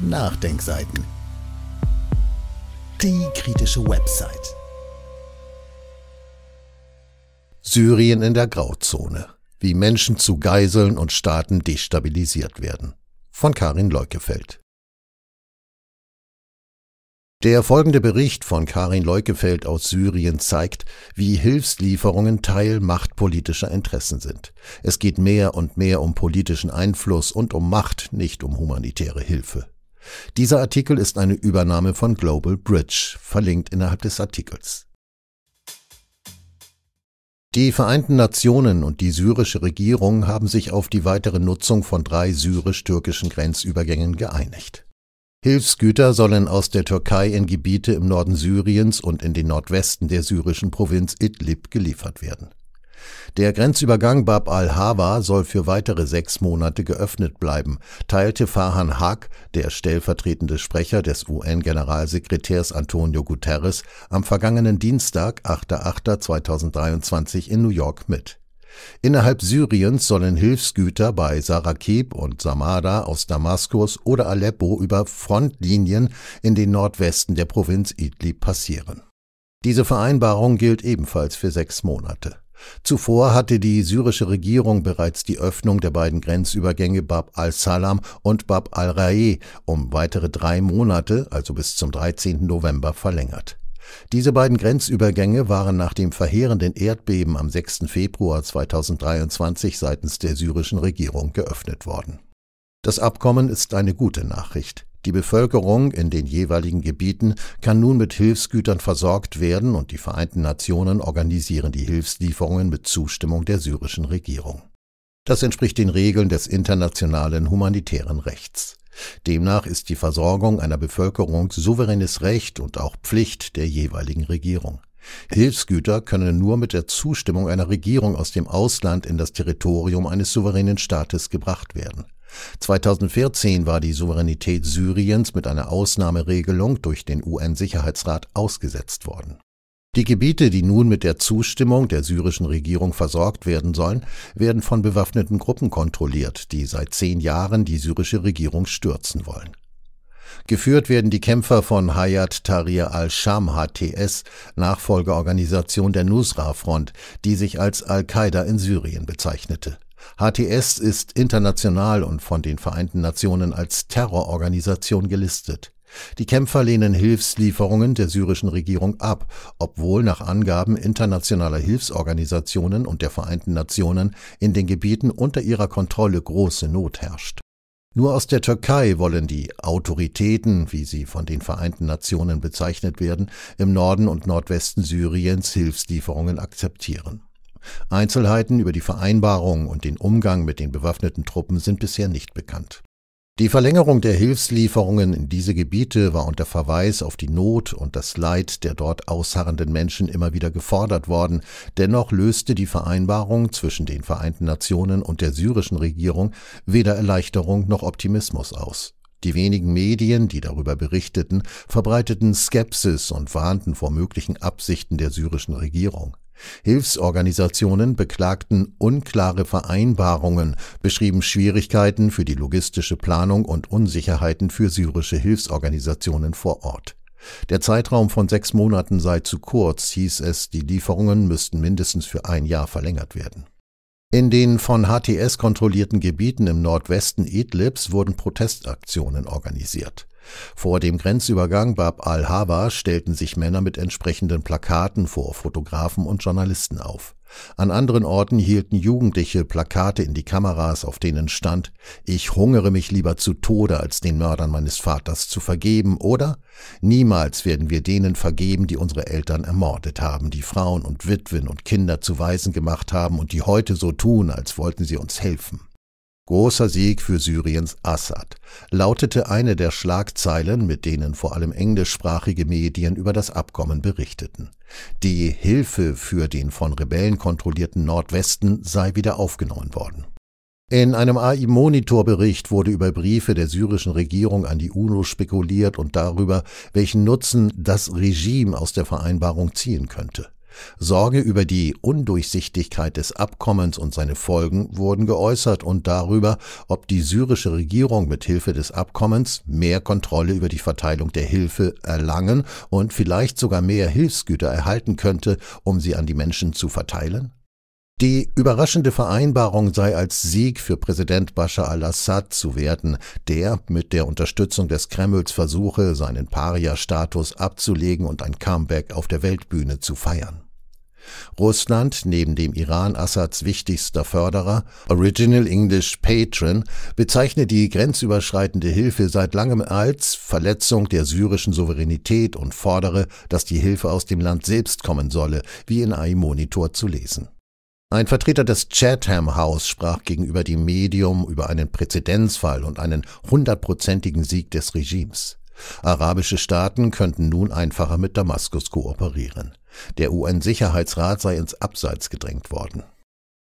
Nachdenkseiten. Die kritische Website. Syrien in der Grauzone. Wie Menschen zu Geiseln und Staaten destabilisiert werden. Von Karin Leukefeld. Der folgende Bericht von Karin Leukefeld aus Syrien zeigt, wie Hilfslieferungen Teil machtpolitischer Interessen sind. Es geht mehr und mehr um politischen Einfluss und um Macht, nicht um humanitäre Hilfe. Dieser Artikel ist eine Übernahme von Global Bridge, verlinkt innerhalb des Artikels. Die Vereinten Nationen und die syrische Regierung haben sich auf die weitere Nutzung von drei syrisch-türkischen Grenzübergängen geeinigt. Hilfsgüter sollen aus der Türkei in Gebiete im Norden Syriens und in den Nordwesten der syrischen Provinz Idlib geliefert werden. Der Grenzübergang Bab al-Hawa soll für weitere sechs Monate geöffnet bleiben, teilte Farhan Haq, der stellvertretende Sprecher des UN-Generalsekretärs Antonio Guterres, am vergangenen Dienstag, 8.8.2023 in New York mit. Innerhalb Syriens sollen Hilfsgüter bei Sarakib und Samada aus Damaskus oder Aleppo über Frontlinien in den Nordwesten der Provinz Idlib passieren. Diese Vereinbarung gilt ebenfalls für sechs Monate. Zuvor hatte die syrische Regierung bereits die Öffnung der beiden Grenzübergänge Bab al-Salam und Bab al-Rae um weitere drei Monate, also bis zum 13. November, verlängert. Diese beiden Grenzübergänge waren nach dem verheerenden Erdbeben am 6. Februar 2023 seitens der syrischen Regierung geöffnet worden. Das Abkommen ist eine gute Nachricht. Die Bevölkerung in den jeweiligen Gebieten kann nun mit Hilfsgütern versorgt werden und die Vereinten Nationen organisieren die Hilfslieferungen mit Zustimmung der syrischen Regierung. Das entspricht den Regeln des internationalen humanitären Rechts. Demnach ist die Versorgung einer Bevölkerung souveränes Recht und auch Pflicht der jeweiligen Regierung. Hilfsgüter können nur mit der Zustimmung einer Regierung aus dem Ausland in das Territorium eines souveränen Staates gebracht werden. 2014 war die Souveränität Syriens mit einer Ausnahmeregelung durch den UN-Sicherheitsrat ausgesetzt worden. Die Gebiete, die nun mit der Zustimmung der syrischen Regierung versorgt werden sollen, werden von bewaffneten Gruppen kontrolliert, die seit zehn Jahren die syrische Regierung stürzen wollen. Geführt werden die Kämpfer von Hayat Tahrir al-Sham HTS, Nachfolgeorganisation der Nusra-Front, die sich als Al-Qaida in Syrien bezeichnete. HTS ist international und von den Vereinten Nationen als Terrororganisation gelistet. Die Kämpfer lehnen Hilfslieferungen der syrischen Regierung ab, obwohl nach Angaben internationaler Hilfsorganisationen und der Vereinten Nationen in den Gebieten unter ihrer Kontrolle große Not herrscht. Nur aus der Türkei wollen die Autoritäten, wie sie von den Vereinten Nationen bezeichnet werden, im Norden und Nordwesten Syriens Hilfslieferungen akzeptieren. Einzelheiten über die Vereinbarung und den Umgang mit den bewaffneten Truppen sind bisher nicht bekannt. Die Verlängerung der Hilfslieferungen in diese Gebiete war unter Verweis auf die Not und das Leid der dort ausharrenden Menschen immer wieder gefordert worden, dennoch löste die Vereinbarung zwischen den Vereinten Nationen und der syrischen Regierung weder Erleichterung noch Optimismus aus. Die wenigen Medien, die darüber berichteten, verbreiteten Skepsis und warnten vor möglichen Absichten der syrischen Regierung. Hilfsorganisationen beklagten unklare Vereinbarungen, beschrieben Schwierigkeiten für die logistische Planung und Unsicherheiten für syrische Hilfsorganisationen vor Ort. Der Zeitraum von sechs Monaten sei zu kurz, hieß es, die Lieferungen müssten mindestens für ein Jahr verlängert werden. In den von HTS kontrollierten Gebieten im Nordwesten Idlibs wurden Protestaktionen organisiert. Vor dem Grenzübergang Bab al-Hawa stellten sich Männer mit entsprechenden Plakaten vor Fotografen und Journalisten auf. An anderen Orten hielten Jugendliche Plakate in die Kameras, auf denen stand Ich hungere mich lieber zu Tode, als den Mördern meines Vaters zu vergeben, oder Niemals werden wir denen vergeben, die unsere Eltern ermordet haben, die Frauen und Witwen und Kinder zu Waisen gemacht haben und die heute so tun, als wollten sie uns helfen. Großer Sieg für Syriens Assad lautete eine der Schlagzeilen, mit denen vor allem englischsprachige Medien über das Abkommen berichteten. Die Hilfe für den von Rebellen kontrollierten Nordwesten sei wieder aufgenommen worden. In einem AI-Monitor-Bericht wurde über Briefe der syrischen Regierung an die UNO spekuliert und darüber, welchen Nutzen das Regime aus der Vereinbarung ziehen könnte. Sorge über die Undurchsichtigkeit des Abkommens und seine Folgen wurden geäußert und darüber, ob die syrische Regierung mit Hilfe des Abkommens mehr Kontrolle über die Verteilung der Hilfe erlangen und vielleicht sogar mehr Hilfsgüter erhalten könnte, um sie an die Menschen zu verteilen? Die überraschende Vereinbarung sei als Sieg für Präsident Bashar al-Assad zu werten, der mit der Unterstützung des Kremls versuche, seinen Paria-Status abzulegen und ein Comeback auf der Weltbühne zu feiern. Russland, neben dem Iran Assads wichtigster Förderer, Original English Patron, bezeichnet die grenzüberschreitende Hilfe seit langem als Verletzung der syrischen Souveränität und fordere, dass die Hilfe aus dem Land selbst kommen solle, wie in iMonitor zu lesen. Ein Vertreter des Chatham House sprach gegenüber dem Medium über einen Präzedenzfall und einen hundertprozentigen Sieg des Regimes. Arabische Staaten könnten nun einfacher mit Damaskus kooperieren. Der UN-Sicherheitsrat sei ins Abseits gedrängt worden.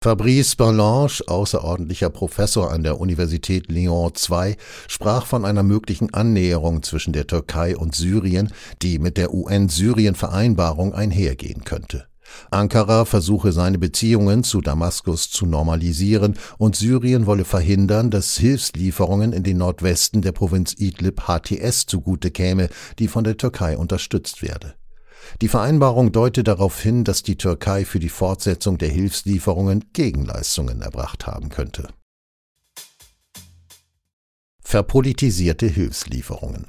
Fabrice Ballanche, außerordentlicher Professor an der Universität Lyon II, sprach von einer möglichen Annäherung zwischen der Türkei und Syrien, die mit der UN-Syrien-Vereinbarung einhergehen könnte. Ankara versuche seine Beziehungen zu Damaskus zu normalisieren und Syrien wolle verhindern, dass Hilfslieferungen in den Nordwesten der Provinz Idlib HTS zugute käme, die von der Türkei unterstützt werde. Die Vereinbarung deute darauf hin, dass die Türkei für die Fortsetzung der Hilfslieferungen Gegenleistungen erbracht haben könnte. Verpolitisierte Hilfslieferungen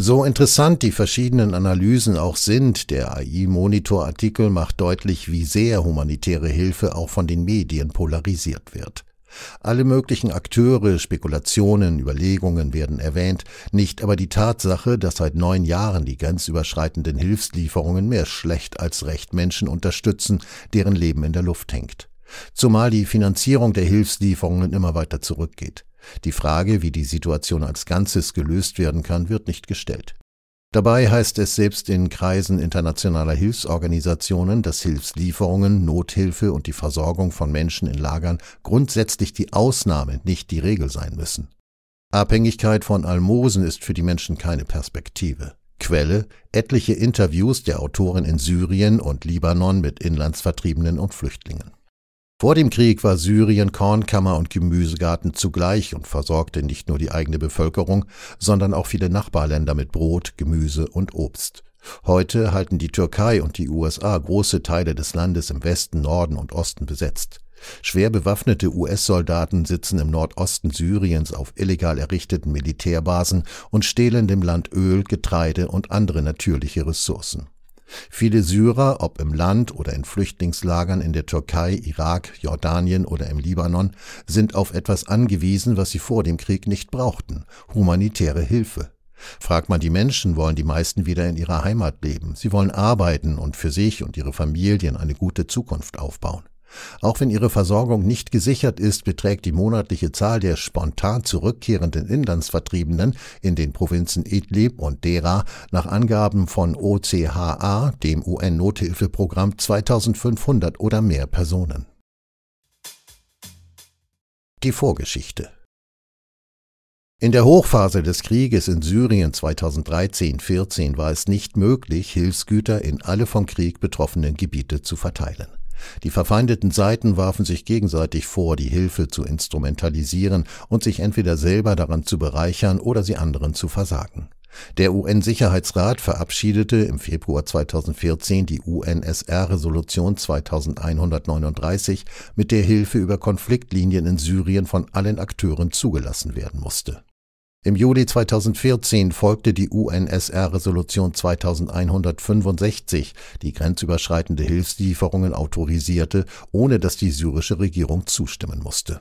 so interessant die verschiedenen Analysen auch sind, der AI-Monitor-Artikel macht deutlich, wie sehr humanitäre Hilfe auch von den Medien polarisiert wird. Alle möglichen Akteure, Spekulationen, Überlegungen werden erwähnt, nicht aber die Tatsache, dass seit neun Jahren die grenzüberschreitenden Hilfslieferungen mehr schlecht als recht Menschen unterstützen, deren Leben in der Luft hängt. Zumal die Finanzierung der Hilfslieferungen immer weiter zurückgeht. Die Frage, wie die Situation als Ganzes gelöst werden kann, wird nicht gestellt Dabei heißt es selbst in Kreisen internationaler Hilfsorganisationen, dass Hilfslieferungen, Nothilfe und die Versorgung von Menschen in Lagern grundsätzlich die Ausnahme, nicht die Regel sein müssen. Abhängigkeit von Almosen ist für die Menschen keine Perspektive. Quelle etliche Interviews der Autoren in Syrien und Libanon mit Inlandsvertriebenen und Flüchtlingen. Vor dem Krieg war Syrien Kornkammer und Gemüsegarten zugleich und versorgte nicht nur die eigene Bevölkerung, sondern auch viele Nachbarländer mit Brot, Gemüse und Obst. Heute halten die Türkei und die USA große Teile des Landes im Westen, Norden und Osten besetzt. Schwer bewaffnete US-Soldaten sitzen im Nordosten Syriens auf illegal errichteten Militärbasen und stehlen dem Land Öl, Getreide und andere natürliche Ressourcen. Viele Syrer, ob im Land oder in Flüchtlingslagern in der Türkei, Irak, Jordanien oder im Libanon, sind auf etwas angewiesen, was sie vor dem Krieg nicht brauchten, humanitäre Hilfe. Fragt man die Menschen, wollen die meisten wieder in ihrer Heimat leben. Sie wollen arbeiten und für sich und ihre Familien eine gute Zukunft aufbauen. Auch wenn ihre Versorgung nicht gesichert ist, beträgt die monatliche Zahl der spontan zurückkehrenden Inlandsvertriebenen in den Provinzen Idlib und Dera nach Angaben von OCHA, dem UN-Nothilfeprogramm, 2500 oder mehr Personen. Die Vorgeschichte in der Hochphase des Krieges in Syrien 2013-14 war es nicht möglich, Hilfsgüter in alle vom Krieg betroffenen Gebiete zu verteilen. Die verfeindeten Seiten warfen sich gegenseitig vor, die Hilfe zu instrumentalisieren und sich entweder selber daran zu bereichern oder sie anderen zu versagen. Der UN-Sicherheitsrat verabschiedete im Februar 2014 die UNSR-Resolution 2139, mit der Hilfe über Konfliktlinien in Syrien von allen Akteuren zugelassen werden musste im Juli 2014 folgte die UNSR-Resolution 2165, die grenzüberschreitende Hilfslieferungen autorisierte, ohne dass die syrische Regierung zustimmen musste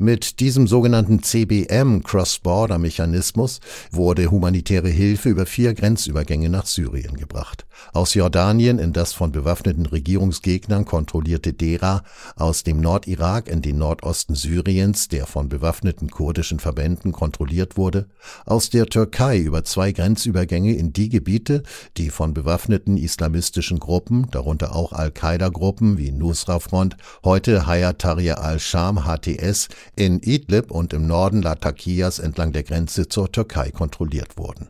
mit diesem sogenannten CBM Cross-Border Mechanismus wurde humanitäre Hilfe über vier Grenzübergänge nach Syrien gebracht. Aus Jordanien in das von bewaffneten Regierungsgegnern kontrollierte Dera, aus dem Nordirak in den Nordosten Syriens, der von bewaffneten kurdischen Verbänden kontrolliert wurde, aus der Türkei über zwei Grenzübergänge in die Gebiete, die von bewaffneten islamistischen Gruppen, darunter auch Al-Qaida-Gruppen wie Nusra-Front, heute Hayat Tahrir al-Sham HTS, in Idlib und im Norden Latakias entlang der Grenze zur Türkei kontrolliert wurden.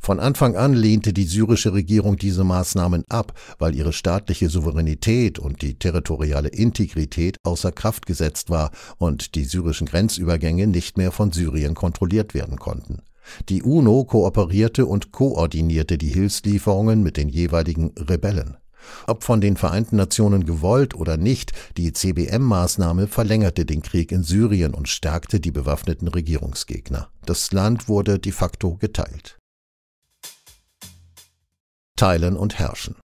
Von Anfang an lehnte die syrische Regierung diese Maßnahmen ab, weil ihre staatliche Souveränität und die territoriale Integrität außer Kraft gesetzt war und die syrischen Grenzübergänge nicht mehr von Syrien kontrolliert werden konnten. Die UNO kooperierte und koordinierte die Hilfslieferungen mit den jeweiligen Rebellen. Ob von den Vereinten Nationen gewollt oder nicht, die CBM-Maßnahme verlängerte den Krieg in Syrien und stärkte die bewaffneten Regierungsgegner. Das Land wurde de facto geteilt. Teilen und Herrschen.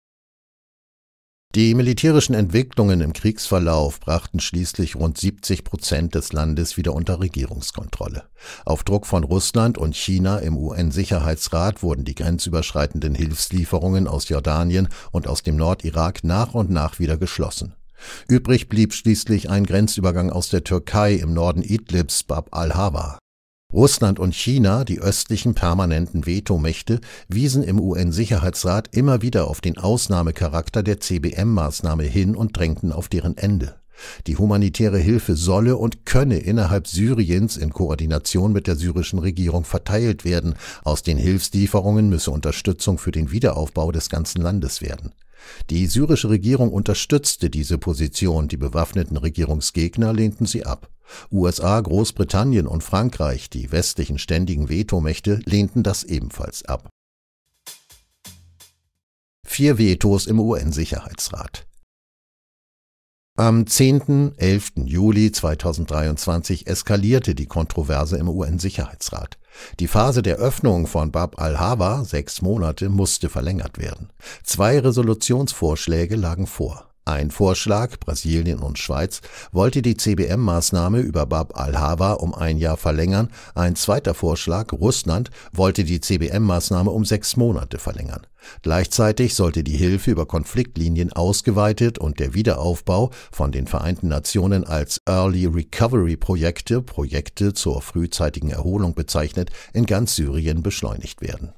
Die militärischen Entwicklungen im Kriegsverlauf brachten schließlich rund 70 Prozent des Landes wieder unter Regierungskontrolle. Auf Druck von Russland und China im UN-Sicherheitsrat wurden die grenzüberschreitenden Hilfslieferungen aus Jordanien und aus dem Nordirak nach und nach wieder geschlossen. Übrig blieb schließlich ein Grenzübergang aus der Türkei im Norden Idlibs Bab al-Hawa Russland und China, die östlichen permanenten Vetomächte, wiesen im UN-Sicherheitsrat immer wieder auf den Ausnahmecharakter der CBM-Maßnahme hin und drängten auf deren Ende. Die humanitäre Hilfe solle und könne innerhalb Syriens in Koordination mit der syrischen Regierung verteilt werden. Aus den Hilfslieferungen müsse Unterstützung für den Wiederaufbau des ganzen Landes werden. Die syrische Regierung unterstützte diese Position, die bewaffneten Regierungsgegner lehnten sie ab. USA, Großbritannien und Frankreich, die westlichen ständigen Vetomächte, lehnten das ebenfalls ab. Vier Vetos im UN-Sicherheitsrat. Am 10. 11. Juli 2023 eskalierte die Kontroverse im UN-Sicherheitsrat. Die Phase der Öffnung von Bab al-Hawa, sechs Monate, musste verlängert werden. Zwei Resolutionsvorschläge lagen vor. Ein Vorschlag, Brasilien und Schweiz, wollte die CBM-Maßnahme über Bab al-Hawa um ein Jahr verlängern, ein zweiter Vorschlag, Russland, wollte die CBM-Maßnahme um sechs Monate verlängern. Gleichzeitig sollte die Hilfe über Konfliktlinien ausgeweitet und der Wiederaufbau von den Vereinten Nationen als Early Recovery Projekte, Projekte zur frühzeitigen Erholung bezeichnet, in ganz Syrien beschleunigt werden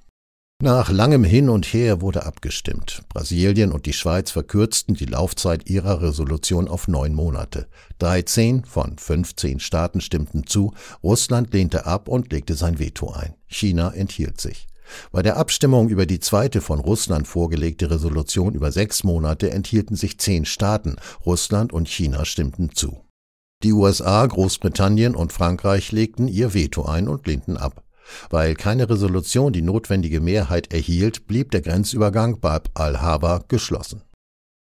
nach langem Hin und Her wurde abgestimmt. Brasilien und die Schweiz verkürzten die Laufzeit ihrer Resolution auf neun Monate. 13 von 15 Staaten stimmten zu, Russland lehnte ab und legte sein Veto ein. China enthielt sich. Bei der Abstimmung über die zweite von Russland vorgelegte Resolution über sechs Monate enthielten sich zehn Staaten, Russland und China stimmten zu. Die USA, Großbritannien und Frankreich legten ihr Veto ein und lehnten ab. Weil keine Resolution die notwendige Mehrheit erhielt, blieb der Grenzübergang Bab al-Hawa geschlossen.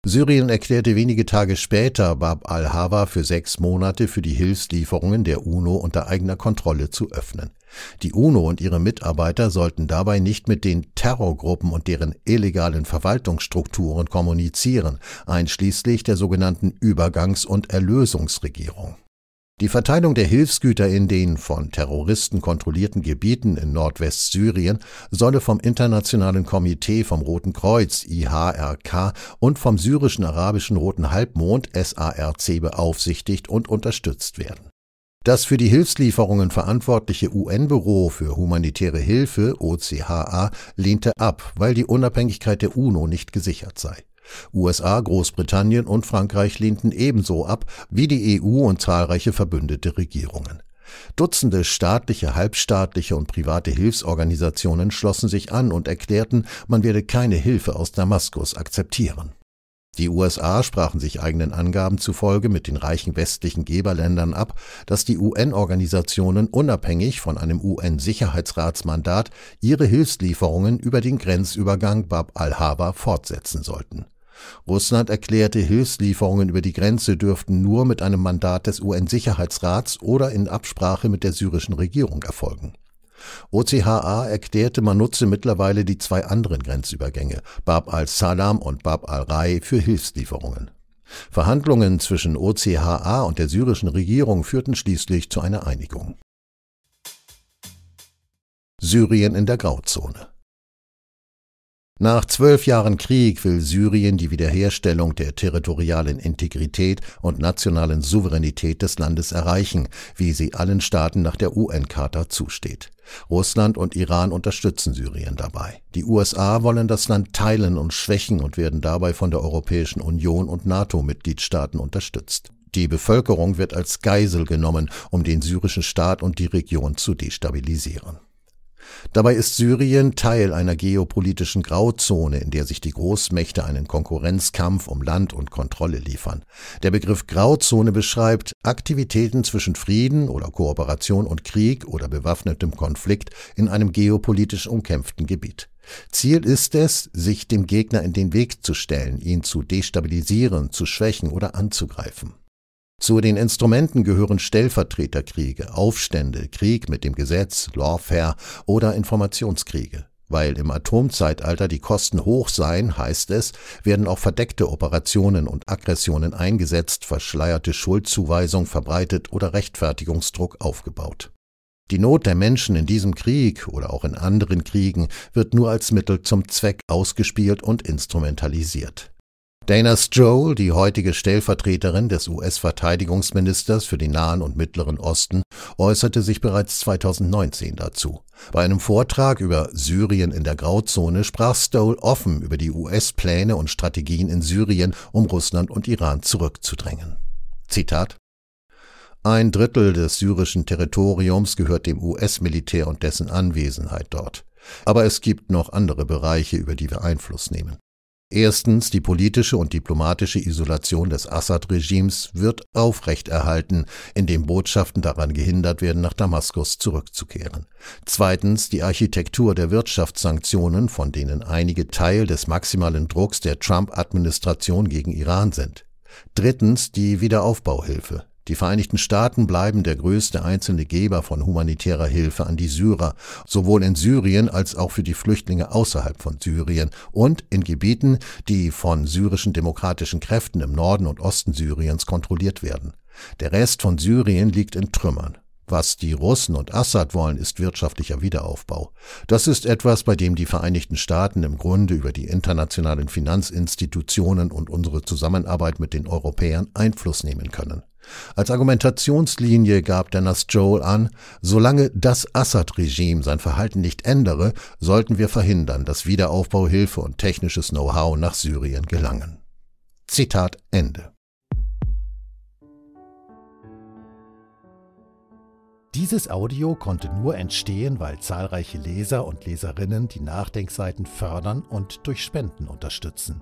Syrien erklärte wenige Tage später Bab al-Hawa für sechs Monate für die Hilfslieferungen der UNO unter eigener Kontrolle zu öffnen. Die UNO und ihre Mitarbeiter sollten dabei nicht mit den Terrorgruppen und deren illegalen Verwaltungsstrukturen kommunizieren, einschließlich der sogenannten Übergangs- und Erlösungsregierung. Die Verteilung der Hilfsgüter in den von Terroristen kontrollierten Gebieten in Nordwestsyrien solle vom Internationalen Komitee vom Roten Kreuz IHRK und vom syrischen Arabischen Roten Halbmond SARC beaufsichtigt und unterstützt werden. Das für die Hilfslieferungen verantwortliche UN-Büro für humanitäre Hilfe OCHA lehnte ab, weil die Unabhängigkeit der UNO nicht gesichert sei. USA, Großbritannien und Frankreich lehnten ebenso ab wie die EU und zahlreiche verbündete Regierungen. Dutzende staatliche, halbstaatliche und private Hilfsorganisationen schlossen sich an und erklärten, man werde keine Hilfe aus Damaskus akzeptieren. Die USA sprachen sich eigenen Angaben zufolge mit den reichen westlichen Geberländern ab, dass die UN-Organisationen unabhängig von einem UN-Sicherheitsratsmandat ihre Hilfslieferungen über den Grenzübergang Bab al-Haba fortsetzen sollten. Russland erklärte, Hilfslieferungen über die Grenze dürften nur mit einem Mandat des UN-Sicherheitsrats oder in Absprache mit der syrischen Regierung erfolgen. OCHA erklärte, man nutze mittlerweile die zwei anderen Grenzübergänge, Bab al-Salam und Bab al-Rai, für Hilfslieferungen. Verhandlungen zwischen OCHA und der syrischen Regierung führten schließlich zu einer Einigung. Syrien in der Grauzone. Nach zwölf Jahren Krieg will Syrien die Wiederherstellung der territorialen Integrität und nationalen Souveränität des Landes erreichen, wie sie allen Staaten nach der UN-Charta zusteht. Russland und Iran unterstützen Syrien dabei. Die USA wollen das Land teilen und schwächen und werden dabei von der Europäischen Union und NATO-Mitgliedstaaten unterstützt. Die Bevölkerung wird als Geisel genommen, um den syrischen Staat und die Region zu destabilisieren. Dabei ist Syrien Teil einer geopolitischen Grauzone, in der sich die Großmächte einen Konkurrenzkampf um Land und Kontrolle liefern. Der Begriff Grauzone beschreibt Aktivitäten zwischen Frieden oder Kooperation und Krieg oder bewaffnetem Konflikt in einem geopolitisch umkämpften Gebiet. Ziel ist es, sich dem Gegner in den Weg zu stellen, ihn zu destabilisieren, zu schwächen oder anzugreifen. Zu den Instrumenten gehören Stellvertreterkriege, Aufstände, Krieg mit dem Gesetz, Lawfare oder Informationskriege. Weil im Atomzeitalter die Kosten hoch seien, heißt es, werden auch verdeckte Operationen und Aggressionen eingesetzt, verschleierte Schuldzuweisung verbreitet oder Rechtfertigungsdruck aufgebaut. Die Not der Menschen in diesem Krieg oder auch in anderen Kriegen wird nur als Mittel zum Zweck ausgespielt und instrumentalisiert. Dana Stroll, die heutige Stellvertreterin des US-Verteidigungsministers für den Nahen und Mittleren Osten, äußerte sich bereits 2019 dazu. Bei einem Vortrag über Syrien in der Grauzone sprach Stoll offen über die US-Pläne und Strategien in Syrien, um Russland und Iran zurückzudrängen. Zitat ein Drittel des syrischen Territoriums gehört dem US-Militär und dessen Anwesenheit dort. Aber es gibt noch andere Bereiche, über die wir Einfluss nehmen. Erstens, die politische und diplomatische Isolation des Assad-Regimes wird aufrechterhalten, indem Botschaften daran gehindert werden, nach Damaskus zurückzukehren. Zweitens, die Architektur der Wirtschaftssanktionen, von denen einige Teil des maximalen Drucks der Trump-Administration gegen Iran sind. Drittens, die Wiederaufbauhilfe. Die Vereinigten Staaten bleiben der größte einzelne Geber von humanitärer Hilfe an die Syrer, sowohl in Syrien als auch für die Flüchtlinge außerhalb von Syrien und in Gebieten, die von syrischen demokratischen Kräften im Norden und Osten Syriens kontrolliert werden. Der Rest von Syrien liegt in Trümmern. Was die Russen und Assad wollen, ist wirtschaftlicher Wiederaufbau. Das ist etwas, bei dem die Vereinigten Staaten im Grunde über die internationalen Finanzinstitutionen und unsere Zusammenarbeit mit den Europäern Einfluss nehmen können. Als Argumentationslinie gab Dennis Joel an, solange das Assad-Regime sein Verhalten nicht ändere, sollten wir verhindern, dass Wiederaufbauhilfe und technisches Know-how nach Syrien gelangen. Zitat Ende. Dieses Audio konnte nur entstehen, weil zahlreiche Leser und Leserinnen die Nachdenkseiten fördern und durch Spenden unterstützen.